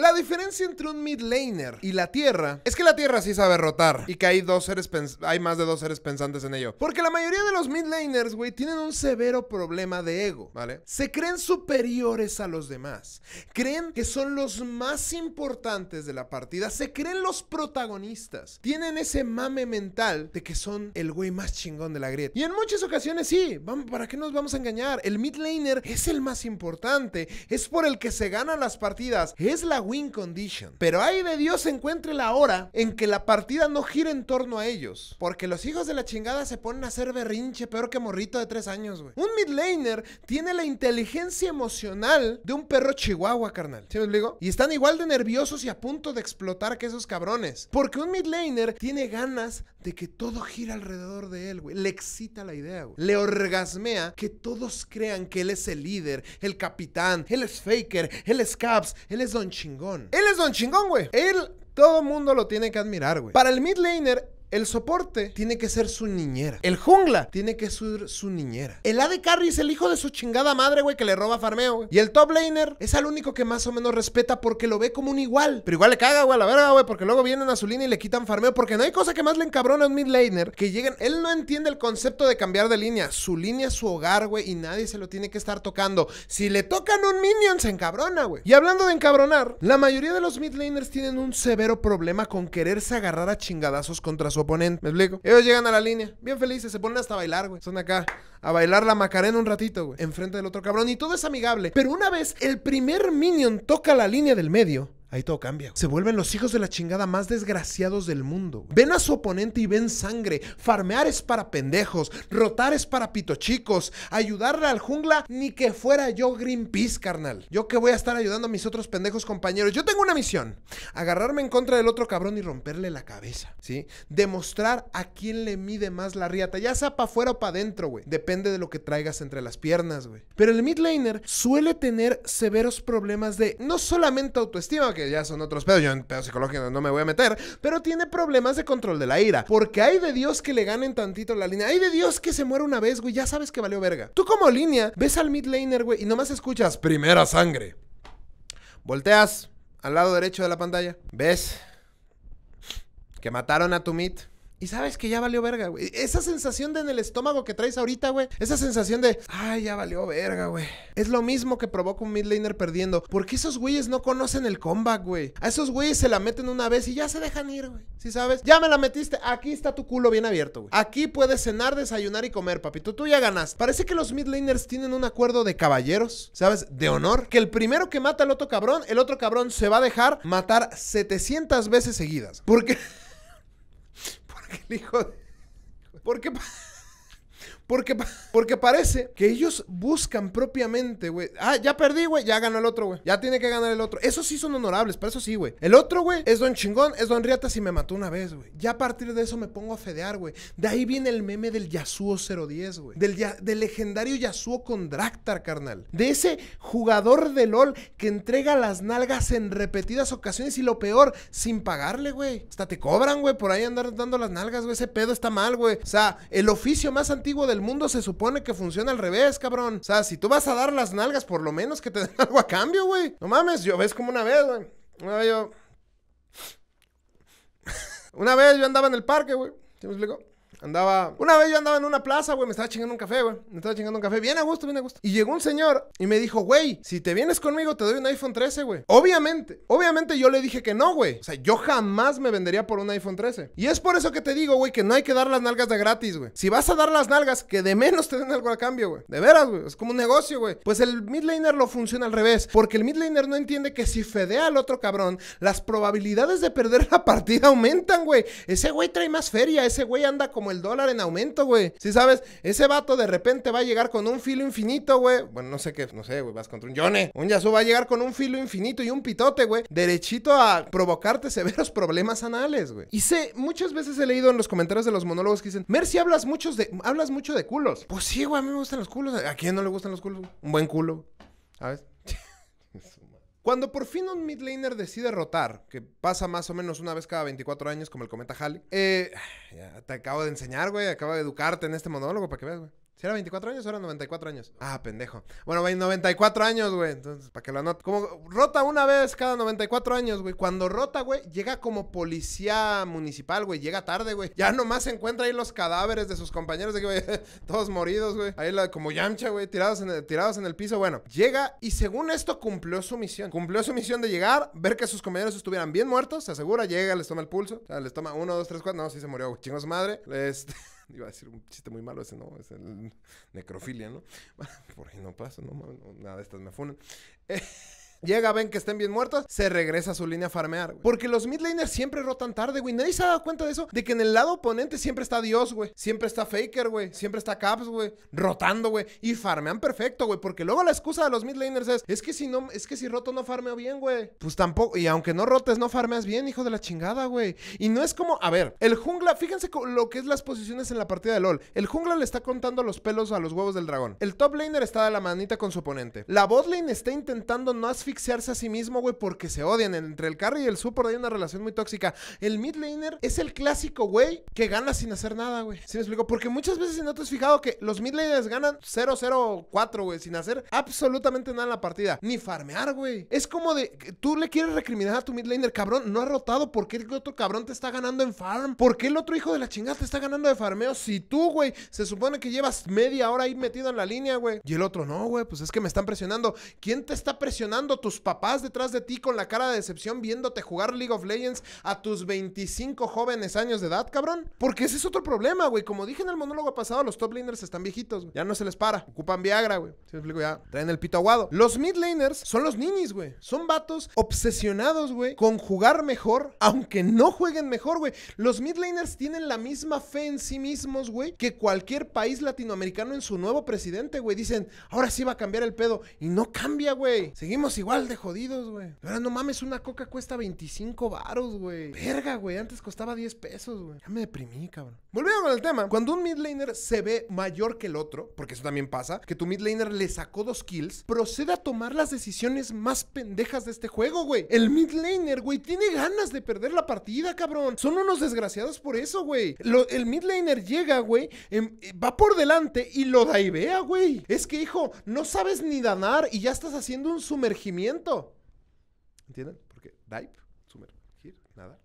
La diferencia entre un mid laner y la Tierra es que la Tierra sí sabe rotar y que hay dos seres hay más de dos seres pensantes en ello. Porque la mayoría de los mid laners, güey, tienen un severo problema de ego, ¿vale? Se creen superiores a los demás. Creen que son los más importantes de la partida, se creen los protagonistas. Tienen ese mame mental de que son el güey más chingón de la grieta. Y en muchas ocasiones sí, vamos, ¿para qué nos vamos a engañar? El mid laner es el más importante, es por el que se ganan las partidas, es la win condition. Pero ahí de Dios se encuentre la hora en que la partida no gire en torno a ellos. Porque los hijos de la chingada se ponen a hacer berrinche peor que morrito de tres años, güey. Un mid laner tiene la inteligencia emocional de un perro chihuahua, carnal. ¿Sí me explico? Y están igual de nerviosos y a punto de explotar que esos cabrones. Porque un mid laner tiene ganas de que todo gire alrededor de él, güey. Le excita la idea, güey. Le orgasmea que todos crean que él es el líder, el capitán, él es faker, él es caps, él es don él es don chingón, güey. Él todo mundo lo tiene que admirar, güey. Para el mid laner, el soporte tiene que ser su niñera. El jungla tiene que ser su niñera. El AD Carry es el hijo de su chingada madre, güey, que le roba farmeo, güey. Y el top laner es al único que más o menos respeta porque lo ve como un igual. Pero igual le caga, güey, a la verga, güey, porque luego vienen a su línea y le quitan farmeo. Porque no hay cosa que más le encabrona a un mid laner que lleguen. Él no entiende el concepto de cambiar de línea. Su línea es su hogar, güey, y nadie se lo tiene que estar tocando. Si le tocan un minion, se encabrona, güey. Y hablando de encabronar, la mayoría de los mid laners tienen un severo problema con quererse agarrar a chingadazos contra su oponente. ¿Me explico? Ellos llegan a la línea, bien felices, se ponen hasta a bailar, güey. Son acá a bailar la Macarena un ratito, güey. Enfrente del otro cabrón. Y todo es amigable. Pero una vez el primer minion toca la línea del medio, Ahí todo cambia. Se vuelven los hijos de la chingada más desgraciados del mundo. Ven a su oponente y ven sangre. Farmear es para pendejos. Rotar es para pitochicos. Ayudarle al jungla ni que fuera yo Greenpeace, carnal. Yo que voy a estar ayudando a mis otros pendejos compañeros. Yo tengo una misión. Agarrarme en contra del otro cabrón y romperle la cabeza. ¿Sí? Demostrar a quién le mide más la riata. Ya sea para afuera o para adentro, güey. Depende de lo que traigas entre las piernas, güey. Pero el midlaner suele tener severos problemas de no solamente autoestima, que ya son otros pedos, yo en pedos psicológicos no me voy a meter, pero tiene problemas de control de la ira, porque hay de Dios que le ganen tantito la línea, hay de Dios que se muere una vez, güey, ya sabes que valió verga. Tú como línea ves al mid laner, güey, y nomás escuchas primera sangre. Volteas al lado derecho de la pantalla, ves que mataron a tu mid. Y sabes que ya valió verga, güey. Esa sensación de en el estómago que traes ahorita, güey. Esa sensación de, ay, ya valió verga, güey. Es lo mismo que provoca un mid laner perdiendo. Porque esos güeyes no conocen el comeback, güey. A esos güeyes se la meten una vez y ya se dejan ir, güey. Si ¿Sí sabes, ya me la metiste. Aquí está tu culo bien abierto, güey. Aquí puedes cenar, desayunar y comer, papito. Tú ya ganas. Parece que los mid tienen un acuerdo de caballeros, ¿sabes? De honor. Que el primero que mata al otro cabrón, el otro cabrón se va a dejar matar 700 veces seguidas. Porque. el hijo de... ¿Por qué? Porque, parece que ellos buscan propiamente, güey. Ah, ya perdí, güey. Ya ganó el otro, güey. Ya tiene que ganar el otro. Esos sí son honorables, para eso sí, güey. El otro, güey, es don chingón, es don Riata si me mató una vez, güey. Ya a partir de eso me pongo a fedear, güey. De ahí viene el meme del Yasuo 010, güey. Del, del legendario Yasuo con Dráctar, carnal. De ese jugador de LOL que entrega las nalgas en repetidas ocasiones y lo peor, sin pagarle, güey. Hasta te cobran, güey, por ahí andar dando las nalgas, güey. Ese pedo está mal, güey. O sea, el oficio más antiguo del el mundo se supone que funciona al revés, cabrón. O sea, si tú vas a dar las nalgas, por lo menos que te den algo a cambio, güey. No mames, yo ves como una vez, güey. Una vez yo. una vez yo andaba en el parque, güey. ¿Se me explico? Andaba. Una vez yo andaba en una plaza, güey. Me estaba chingando un café, güey. Me estaba chingando un café. Bien a gusto, bien a gusto. Y llegó un señor y me dijo, güey, si te vienes conmigo, te doy un iPhone 13, güey. Obviamente, obviamente yo le dije que no, güey. O sea, yo jamás me vendería por un iPhone 13. Y es por eso que te digo, güey, que no hay que dar las nalgas de gratis, güey. Si vas a dar las nalgas, que de menos te den algo a cambio, güey. De veras, güey. Es como un negocio, güey. Pues el midlaner lo funciona al revés. Porque el midlaner no entiende que si fedea al otro cabrón, las probabilidades de perder la partida aumentan, güey. Ese güey trae más feria. Ese güey anda como el dólar en aumento, güey. Si sabes, ese vato de repente va a llegar con un filo infinito, güey. Bueno, no sé qué, no sé, güey, vas contra un Yone. Un Yasuo va a llegar con un filo infinito y un pitote, güey. Derechito a provocarte severos problemas anales, güey. Y sé, muchas veces he leído en los comentarios de los monólogos que dicen, Mercy, hablas, muchos de, hablas mucho de culos. Pues sí, güey, a mí me gustan los culos. ¿A quién no le gustan los culos? Un buen culo, ¿sabes? Cuando por fin un midlaner decide rotar, que pasa más o menos una vez cada 24 años como el cometa Halley, eh, te acabo de enseñar, güey, acabo de educarte en este monólogo para que veas, güey. Si era 24 años o era 94 años. Ah, pendejo. Bueno, 94 años, güey. Entonces, para que lo anote. Como rota una vez cada 94 años, güey. Cuando rota, güey, llega como policía municipal, güey. Llega tarde, güey. Ya nomás se encuentra ahí los cadáveres de sus compañeros, de que, todos moridos, güey. Ahí la, como Yamcha, güey, tirados en, el, tirados en el piso. Bueno, llega y según esto cumplió su misión. Cumplió su misión de llegar, ver que sus compañeros estuvieran bien muertos. Se asegura, llega, les toma el pulso. O sea, les toma uno, dos, tres, cuatro... No, sí se murió, güey. Chingos madre. Este. iba a decir un chiste muy malo ese, ¿no? Es el necrofilia, ¿no? Bueno, Por ahí no pasa, no, nada de estas me afunan. Eh, Llega, ven que estén bien muertas, se regresa a su línea a farmear, Porque los midlaners siempre rotan tarde, güey. Nadie se ha dado cuenta de eso. De que en el lado oponente siempre está Dios, güey. Siempre está Faker, güey. Siempre está Caps, güey. Rotando, güey. Y farmean perfecto, güey. Porque luego la excusa de los midlaners es, es que si no, es que si roto no farmeo bien, güey. Pues tampoco, y aunque no rotes, no farmeas bien, hijo de la chingada, güey. Y no es como, a ver, el jungla, fíjense lo que es las posiciones en la partida de LOL. El jungla le está contando los pelos a los huevos del dragón. El top laner está de la manita con su oponente. La bot lane está intentando no fijarse a sí mismo, güey, porque se odian. Entre el carry y el support hay una relación muy tóxica. El mid laner es el clásico, güey, que gana sin hacer nada, güey. ¿Sí me explico? Porque muchas veces si no te has fijado que los mid laners ganan 0-0-4, güey, sin hacer absolutamente nada en la partida. Ni farmear, güey. Es como de, tú le quieres recriminar a tu mid laner, cabrón, no ha rotado. ¿Por qué el otro cabrón te está ganando en farm? ¿Por qué el otro hijo de la chingada te está ganando de farmeo? Si tú, güey, se supone que llevas media hora ahí metido en la línea, güey. Y el otro, no, güey, pues es que me están presionando. ¿Quién te está presionando? tus papás detrás de ti con la cara de decepción viéndote jugar League of Legends a tus 25 jóvenes años de edad, cabrón. Porque ese es otro problema, güey. Como dije en el monólogo pasado, los top laners están viejitos, güey. Ya no se les para. Ocupan Viagra, güey. Si me explico, ya traen el pito aguado. Los mid laners son los ninis, güey. Son vatos obsesionados, güey, con jugar mejor, aunque no jueguen mejor, güey. Los mid laners tienen la misma fe en sí mismos, güey, que cualquier país latinoamericano en su nuevo presidente, güey. Dicen, ahora sí va a cambiar el pedo. Y no cambia, güey. Seguimos igual igual de jodidos, güey. no mames, una coca cuesta 25 varos, güey. Verga, güey. Antes costaba 10 pesos, güey. Ya me deprimí, cabrón. Volviendo con el tema. Cuando un midlaner se ve mayor que el otro, porque eso también pasa, que tu midlaner le sacó dos kills, procede a tomar las decisiones más pendejas de este juego, güey. El midlaner, güey, tiene ganas de perder la partida, cabrón. Son unos desgraciados por eso, güey. el midlaner llega, güey, em, eh, va por delante y lo da vea, güey. Es que, hijo, no sabes ni danar y ya estás haciendo un sumergimiento ¿Entienden ¿Entienden? Porque dive, sumergir, nada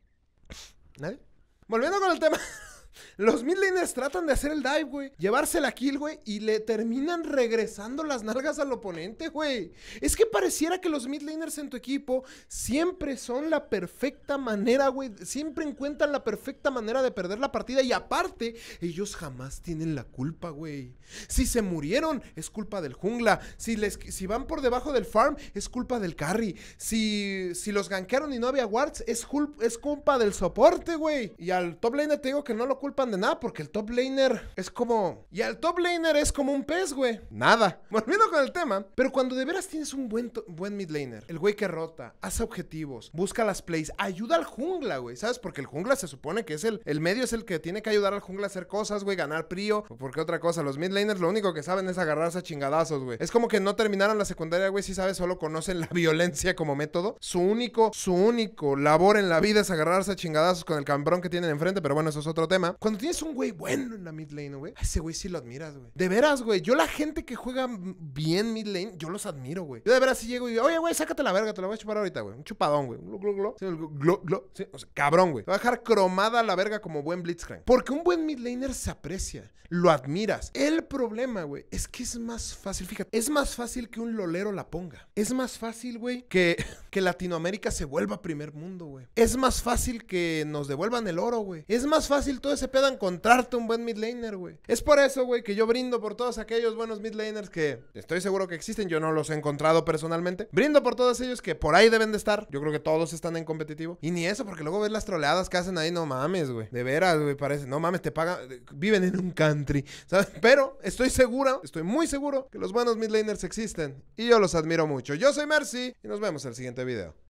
¿Nadie? Volviendo con el tema. Los midlaners tratan de hacer el dive, güey. Llevársela kill, güey. Y le terminan regresando las nalgas al oponente, güey. Es que pareciera que los midlaners en tu equipo siempre son la perfecta manera, güey. Siempre encuentran la perfecta manera de perder la partida. Y aparte, ellos jamás tienen la culpa, güey. Si se murieron, es culpa del jungla. Si, les, si van por debajo del farm, es culpa del carry. Si, los gankearon y no había wards, es, culpa del soporte, güey. Y al top laner te digo que no lo culpan de nada porque el top laner es como... Y al top laner es como un pez, güey. Nada. Volviendo con el tema, pero cuando de veras tienes un buen, buen mid laner, el güey que rota, hace objetivos, busca las plays, ayuda al jungla, güey. ¿Sabes? Porque el jungla se supone que es el... El medio es el que tiene que ayudar al jungla a hacer cosas, güey, ganar prio. O porque otra cosa, los mid laners lo único que saben es agarrarse a chingadazos, güey. Es como que no terminaron la secundaria, güey, si sabes, solo conocen la violencia como método. Su único, su único labor en la vida es agarrarse a chingadazos con el cambrón que tienen enfrente, pero bueno, eso es otro tema cuando tienes un güey bueno en la mid lane, güey, ese güey sí lo admiras, güey. De veras, güey. Yo la gente que juega bien mid lane, yo los admiro, güey. Yo de veras sí llego y digo, oye, güey, sácate la verga, te la voy a chupar ahorita, güey. Un chupadón, güey. Glo, glo, glo. Sí, o sea, cabrón, güey. Te va a dejar cromada la verga como buen Blitzcrank. Porque un buen mid laner se aprecia, lo admiras. El problema, güey, es que es más fácil, fíjate, es más fácil que un lolero la ponga. Es más fácil, güey, que, que Latinoamérica se vuelva primer mundo, güey. Es más fácil que nos devuelvan el oro, güey. Es más fácil todo ese se peda encontrarte un buen mid laner, güey. Es por eso, güey, que yo brindo por todos aquellos buenos mid que estoy seguro que existen. Yo no los he encontrado personalmente. Brindo por todos ellos que por ahí deben de estar. Yo creo que todos están en competitivo. Y ni eso, porque luego ves las troleadas que hacen ahí. No mames, güey. De veras, güey, parece. No mames, te pagan. Eh, viven en un country, ¿sabes? Pero estoy seguro, estoy muy seguro que los buenos mid existen. Y yo los admiro mucho. Yo soy Mercy y nos vemos en el siguiente video.